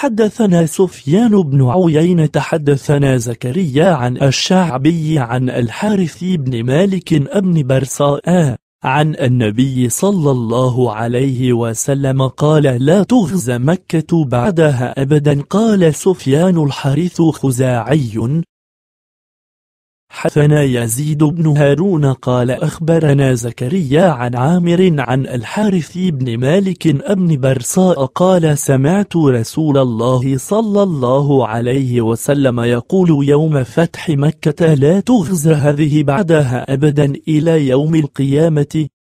حدثنا سفيان بن عيينة تحدثنا زكريا عن الشعبي عن الحارث بن مالك بن برصاء عن النبي صلى الله عليه وسلم قال لا تغزى مكة بعدها أبدا قال سفيان الحارث خزاعي حدثنا يزيد بن هارون قال أخبرنا زكريا عن عامر عن الحارث بن مالك أبن برصاء قال سمعت رسول الله صلى الله عليه وسلم يقول يوم فتح مكة لا تغزى هذه بعدها أبدا إلى يوم القيامة